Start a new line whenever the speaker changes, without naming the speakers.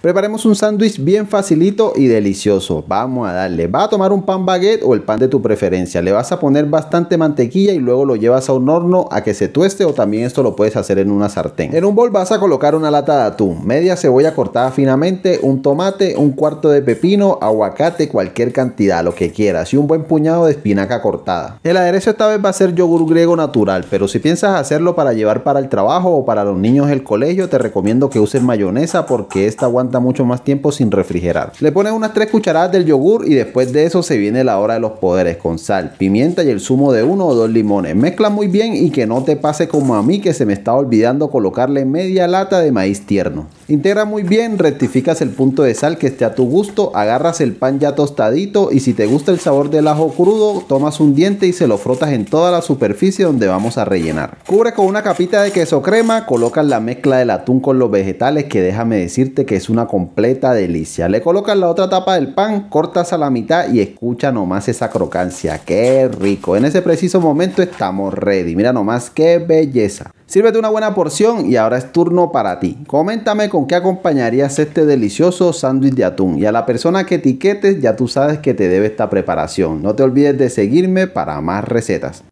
Preparemos un sándwich bien facilito y delicioso. Vamos a darle. Va a tomar un pan baguette o el pan de tu preferencia. Le vas a poner bastante mantequilla y luego lo llevas a un horno a que se tueste o también esto lo puedes hacer en una sartén. En un bol vas a colocar una lata de atún, media cebolla cortada finamente, un tomate, un cuarto de pepino, aguacate, cualquier cantidad, lo que quieras y un buen puñado de espinaca cortada. El aderezo esta vez va a ser yogur griego natural, pero si piensas hacerlo para llevar para el trabajo o para los niños del colegio, te recomiendo que uses mayonesa porque esta aguanta mucho más tiempo sin refrigerar. Le pones unas 3 cucharadas del yogur y después de eso se viene la hora de los poderes con sal, pimienta y el zumo de uno o dos limones. Mezcla muy bien y que no te pase como a mí que se me está olvidando colocarle media lata de maíz tierno. Integra muy bien, rectificas el punto de sal que esté a tu gusto, agarras el pan ya tostadito y si te gusta el sabor del ajo crudo, tomas un diente y se lo frotas en toda la superficie donde vamos a rellenar. Cubre con una capita de queso crema, colocas la mezcla del atún con los vegetales que déjame decirte que es una completa delicia. Le colocas la otra tapa del pan, cortas a la mitad y escucha nomás esa crocancia. ¡Qué rico! En ese preciso momento estamos ready. Mira nomás qué belleza. Sírvete una buena porción y ahora es turno para ti. Coméntame con qué acompañarías este delicioso sándwich de atún. Y a la persona que etiquetes ya tú sabes que te debe esta preparación. No te olvides de seguirme para más recetas.